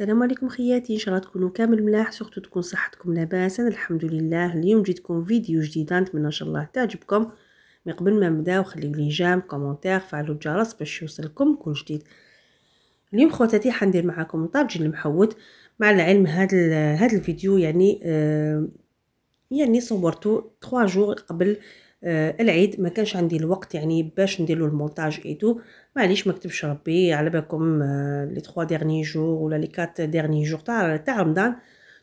السلام عليكم خياتي ان شاء الله تكونوا كامل ملاح سورتو تكون صحتكم لاباس الحمد لله اليوم جيتكم فيديو جديده نتمنى ان شاء الله تعجبكم من قبل ما نبداو خليو لي جام كومونتير فعلوا الجرس باش يوصلكم كل جديد اليوم خواتاتي حندير معاكم طاجين المحوت مع العلم هذا هذا الفيديو يعني آه يعني صورته 3 جوغ قبل آه آه، العيد ما كانش عندي الوقت يعني باش نديرو المونتاج ايتو معليش ما كتبش ربي على بالكم لي 3 ديرني جور ولا لي 4 ديرني جور تاع تاع رمضان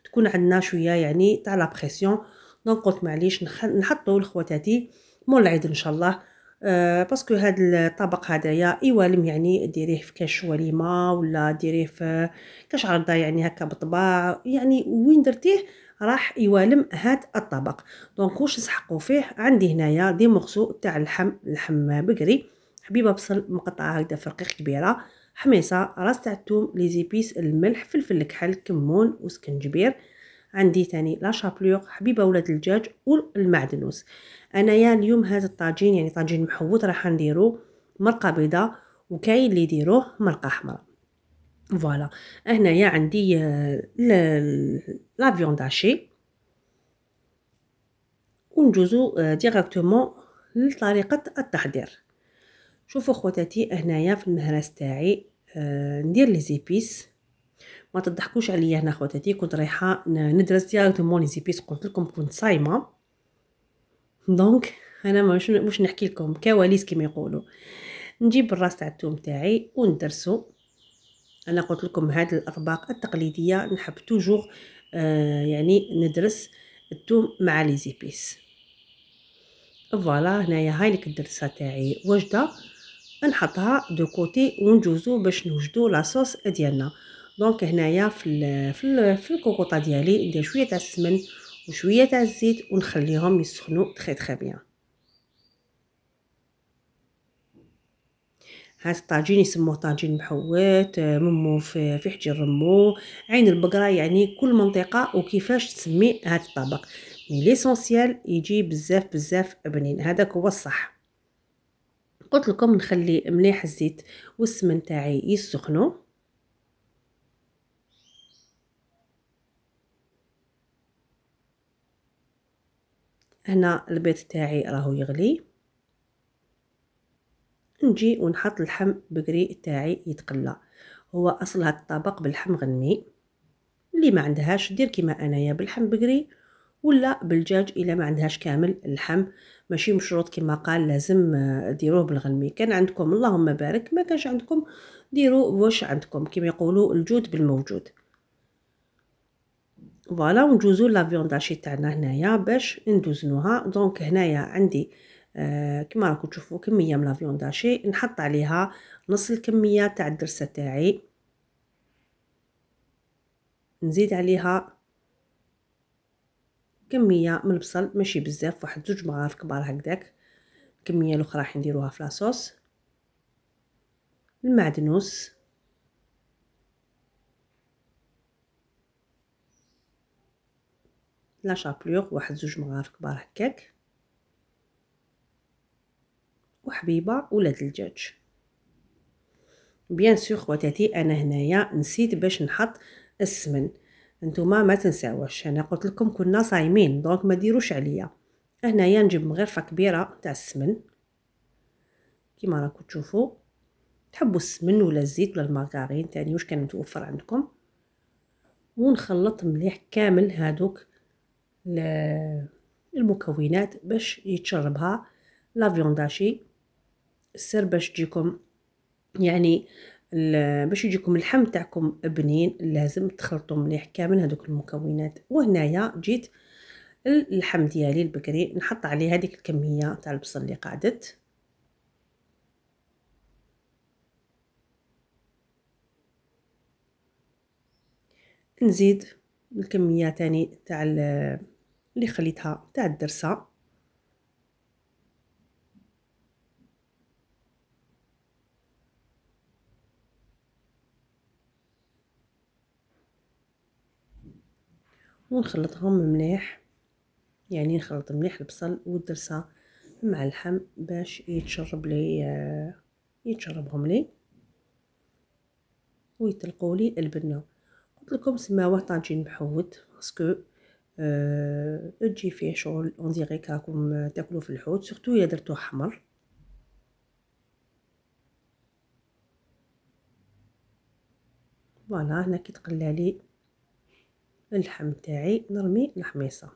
تكون عندنا شويه يعني تاع لا بريسيون دونك قلت معليش نحطو لخواتاتي مول العيد ان شاء الله أه باسكو هاد الطبق هدايا يوالم يعني ديريه في كاش وليمه ولا ديريه في كاش عرضه يعني هكا بطباع يعني وين درتيه راح يوالم هاد الطبق دونك واش نسحقوا فيه عندي هنايا دي مغسو تاع اللحم لحم بقري حبيبه بصل مقطعه هكذا فرقيق كبيره حميصه راس تاع الثوم لي زيبيس الملح فلفل الكحل كمون وسكنجبير عندي تاني لا شابلوغ حبيبه ولاد الدجاج والمعدنوس انايا اليوم هذا الطاجين يعني طاجين محوط راح نديرو مرقه بيضاء وكاين اللي يديروه مرقه حمراء فوالا هنايا عندي آه، لا فيون داشي ونجوزو ديريكتومون آه، لطريقه التحضير شوفوا خواتاتي هنايا في المهرس تاعي آه، ندير لي زيبيس ما تضحكوش عليا هنا خواتاتي كنت رايحه ندرس ديريكتومون لي زيبيس قلت لكم كنت صايمه دونك انا مش مش نحكي لكم كواليس كما يقولوا نجيب الراس تاع التوم تاعي وندرسو انا قلت لكم هاد الاطباق التقليديه نحب توجور آه يعني ندرس الثوم مع لي زيبيس فوالا هنايا هاي لك الدرسه تاعي وجده نحطها دو كوتي ونجوزو باش نوجدو لاصوص ديالنا دونك هنايا في الـ في, الـ في الكوكوطه ديالي ندير شويه تاع السمن وشويه تاع الزيت ونخليهم يسخنوا تري تري بيان هاد الطاجين يسموه طاجين محوت ممو آه، في حجر رمو عين البقرة يعني كل منطقة وكيفاش تسمي هاد الطبق مي ليسونسيال يجي بزاف بزاف بنين هذاك هو الصح قلت لكم نخلي مليح الزيت والسمن تاعي يسخنوا هنا البيض تاعي راهو يغلي نجي ونحط اللحم بكري تاعي يتقلى هو اصل هاد الطبق باللحم غنمي اللي ما عندهاش دير كيما انايا باللحم بكري ولا بالدجاج الا ما عندهاش كامل اللحم ماشي مشروط كما قال لازم آه، ديروه بالغنمي كان عندكم اللهم بارك ما كانش عندكم ديروا واش عندكم كما يقولوا الجود بالموجود فوالا ونجوزو لافيونداشي تاعنا هنايا باش ندوزنوها دونك هنايا عندي آه، كما راكم تشوفوا كميه من لافيون داشي نحط عليها نص الكميه تاع الدرسه تاعي نزيد عليها كميه من البصل ماشي بزاف واحد زوج مغارف كبار هكذاك الكميه الاخرى راح نديروها في لاصوص المعدنوس لا شابلوغ واحد زوج مغارف كبار هكاك وحبيبه ولاد الجاج بيان سور خواتاتي انا هنايا نسيت باش نحط السمن نتوما ما تنساوش انا قلت لكم كنا صايمين دونك ما ديروش عليا هنايا نجيب مغرفه كبيره تاع السمن كيما راكم تشوفوا تحبوا السمن ولا الزيت ولا المارغرين تاني واش كان متوفر عندكم ونخلط مليح كامل هادوك المكونات باش يتشربها لا فيونداشي السر باش تجيكم يعني باش يجيكم اللحم تاعكم بنين لازم تخلطوا مليح كامل هذوك المكونات وهنايا جيت اللحم ديالي البكري نحط عليه هذيك الكميه تاع البصل اللي قعدت نزيد الكميه تاني تاع اللي خليتها تاع الدرسه ونخلطهم مليح يعني نخلط مليح البصل والدرسه مع اللحم باش يتشرب لي آه، يتشربهم لي ويطلقوا لي البنه قلت لكم سماوه طاجين بحوت باسكو أه تجي فيه شغل اون ديغي كاكم تاكلوا في الحوت سورتو الا درتوه حمر فوالا هنا كيتقلى لي اللحم تاعي نرمي الحميصه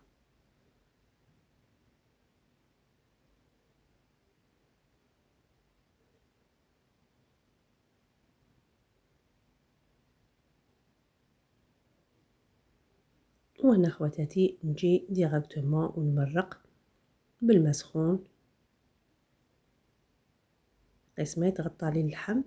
وهنا خواتاتي نجي ديريكتومون ونمرق بالماء سخون قسمه يتغطى عليه اللحم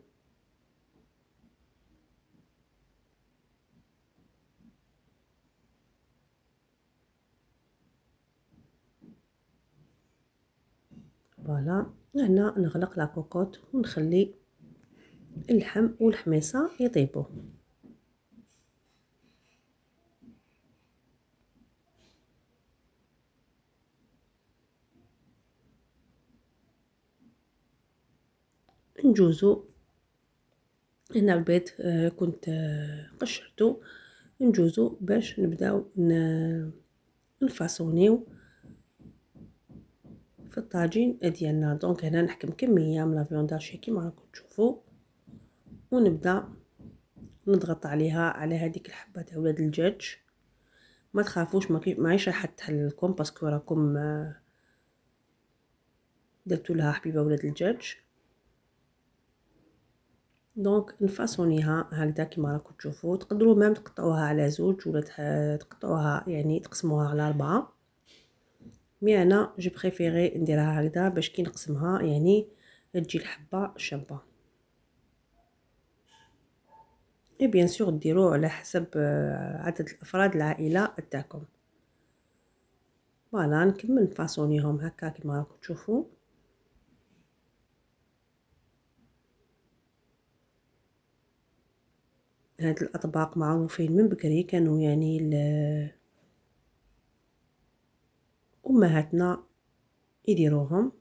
فوالا هنا نغلق لا كوكوط ونخلي اللحم والحميصه يطيبوا نجوزو هنا البيض آه، كنت آه، قشرته نجوزو باش نبداو نفاصونيو في الطاجين ديالنا دونك هنا نحكم كميه من لافيون داشي كيما راكم تشوفوا ونبدا نضغط عليها على هذيك الحبه تاع ولاد الدجاج ما تخافوش ما ماهيش راح تحل لكم باسكو راكم آه، درتو لها حبيبه ولاد الدجاج دونك نفاصونيها هكذا كيما راكم تشوفوا تقدروا ميم تقطعوها على زوج ولا تقطعوها يعني تقسموها على اربعه مي انا جو بريفيري نديرها هكذا باش كي نقسمها يعني تجي الحبه شابه اي بيان سور ديرو على حسب آه، عدد الافراد العائله تاعكم فوالا نكمل نفاصونيهم هكا كما راكم تشوفوا هاد الاطباق معروفين من بكري كانوا يعني امهاتنا يديروهم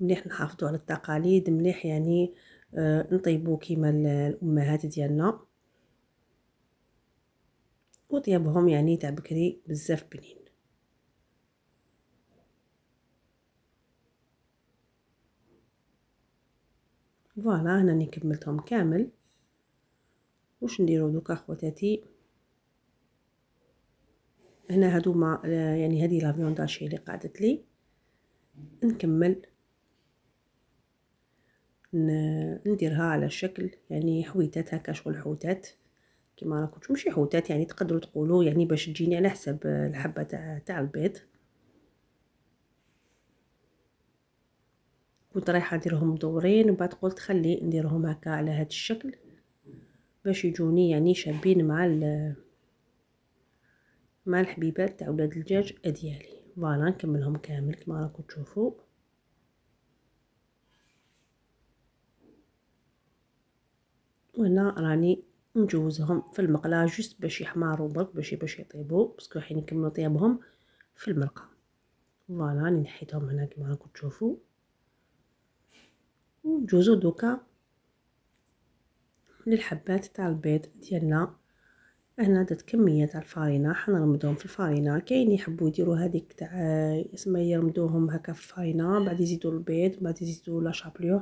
مليح نحافظوا على التقاليد مليح يعني آه، نطيبوا كيما الامهات ديالنا وطيابهم يعني تاع بكري بزاف بنين فوالا هنا كملتهم كامل واش نديرو دوكا خواتاتي هنا هادوما يعني هذه لا فيونداشي اللي قعدت لي نكمل نديرها على شكل يعني حويتات هكا شغل حوتات كما راكم ماشي حوتات يعني تقدروا تقولوا يعني باش تجيني على حسب الحبه تاع تاع البيض كنت رايحه نديرهم دورين وبعد قلت خلي نديرهم هكا على هذا الشكل باش يجوني يعني شابين مع مع الحبيبات تاع ولاد الدجاج ديالي فوالا نكملهم كامل كما راكم تشوفوا وهنا راني نجوزهم في المقله جوست باش يحمروا برك باش باش يطيبوا باسكو حين نكملوا طيابهم في المرقه فوالا راني نحيتهم هنا كما راكم تشوفوا ونجوزو دوكا للحبات تاع البيض ديالنا هنا درت كميه تاع الفارينه حنرمدهم في الفارينه كاين يحبو يديرو هاديك تاع اسما يرمدوهم هكا في الفارينه بعد يزيدو البيض بعد يزيدو لاشابليوغ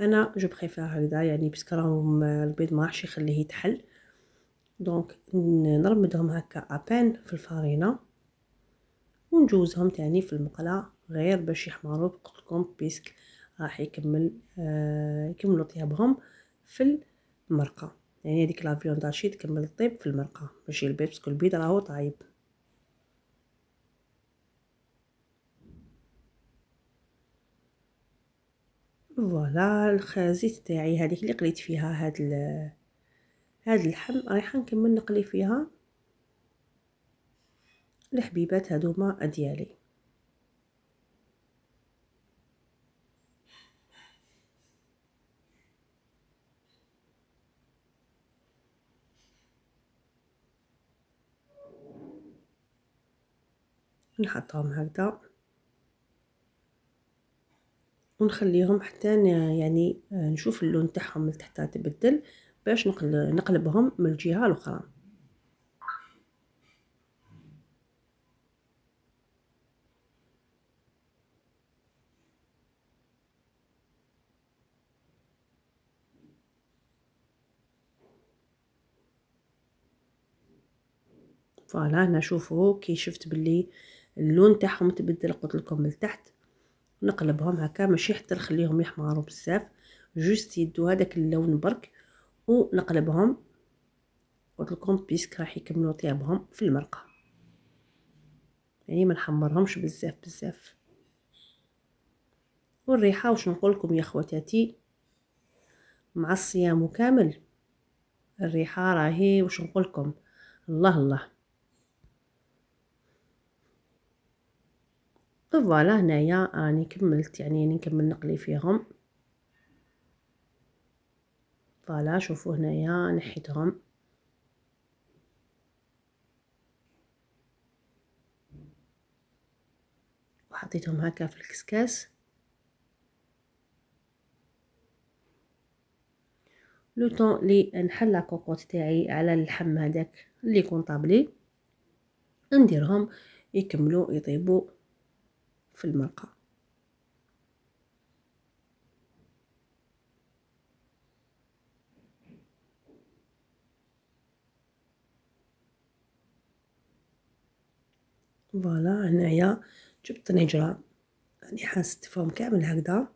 انا جو بريفير هكدا يعني بسك راهم البيض ما يخليه يتحل دونك نرمدهم هكا ابان في الفارينه ونجوزهم تاني في المقله غير باش يحمرو قلتلكم بيسك راح يكمل آه، يكملو طيابهم في المرقه يعني هذيك لافيون داشي تكمل طيب في المرقه ماشي البيض باسكو البيض راهو طايب فوالا الخازيت تاعي هذيك اللي قليت فيها هاد ال... هاد اللحم رايحه نكمل نقلي فيها الحبيبات هادوما ديالي نحطهم هكذا ونخليهم حتى يعني آه، نشوف اللون تاعهم من تحت تبدل باش نقلبهم من الجهه الاخرى فوالا هنا شوفوا كي شفت آه اللون تاعهم تبدل قلت لكم من تحت نقلبهم هكا ماشي حتى نخليهم يحمروا بزاف جوست يدوا هذاك اللون برك ونقلبهم قلت لكم بيسك راح يكملوا طيابهم في المرقه يعني ما نحمرهمش بزاف بزاف والريحه واش نقول لكم يا خواتاتي مع الصيام كامل الريحه راهي واش نقول لكم الله الله فوالا هنايا راني كملت يعني نكمل نقلي فيهم فوالا شوفوا هنايا نحيتهم وحطيتهم هكا في الكسكاس لو طون لي نحل لاكوكوط تاعي على اللحم هذاك اللي يكون طابلي نديرهم يكملوا يطيبوا في المرقة فوالا هنايا جبت نجرة يعني حاسة فيهم كامل هكذا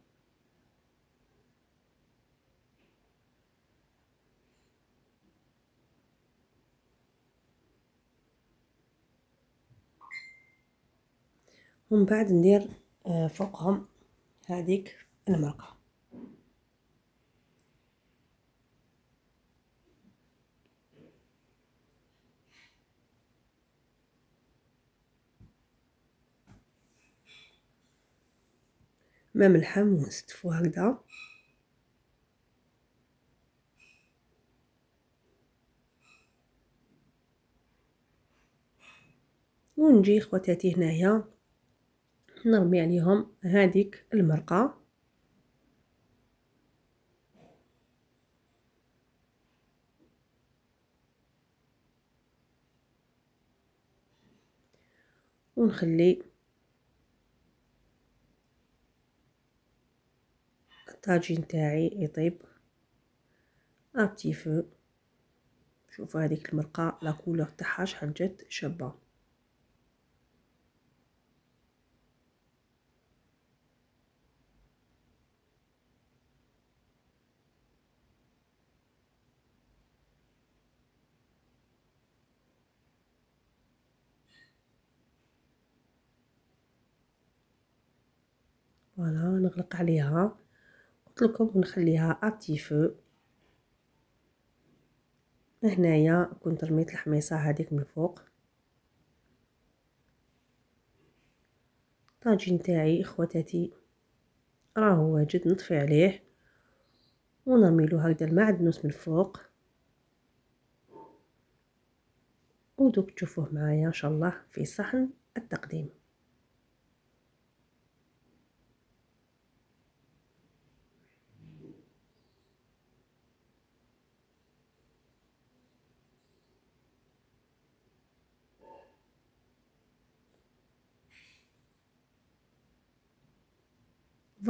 ومن بعد ندير آه، فوقهم هذيك المرقه ما ملحم ونستفو هكذا ونجي خواتاتي هنايا نرمي عليهم هذيك المرقه ونخلي الطاجين تاعي يطيب ابتي فو شوفوا هذيك المرقه لا كولور تاعها شحال جات شابه فوالا نغلق عليها قلت لكم ونخليها ابتي فو هنايا كنت رميت الحميصه هذيك من فوق الطاجين تاعي اخواتاتي راهو واجد نطفي عليه ونرميلو هكذا المعدنوس من فوق ودوك تشوفوه معايا ان شاء الله في صحن التقديم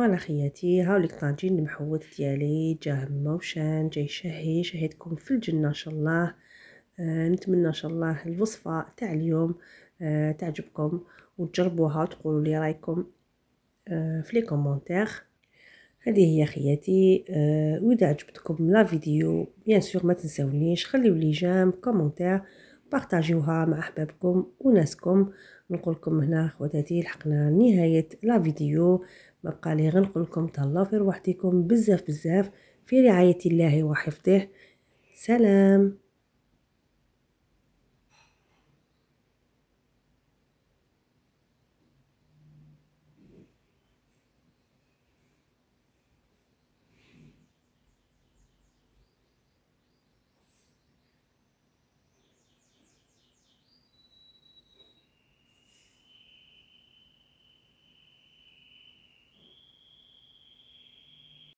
فوالا خياتي هاوليك الطاجين المحوط ديالي جا موشان جاي شهي شهيتكم في الجنه ان شاء الله آه، نتمنى ان شاء الله الوصفه تاع اليوم آه، تعجبكم وتجربوها وتقولوا لي رايكم آه، في لي كومونتير هذه هي خياتي واذا عجبتكم لا فيديو بيان سور ما تنساونيش خليو لي جام كومونتير بارطاجيوها مع احبابكم وناسكم نقولكم هنا خواتاتي لحقنا نهايه لا فيديو ما بقى لي غير نقول لكم تهلاو في رواحتكم بزاف بزاف في رعايه الله وحفظه سلام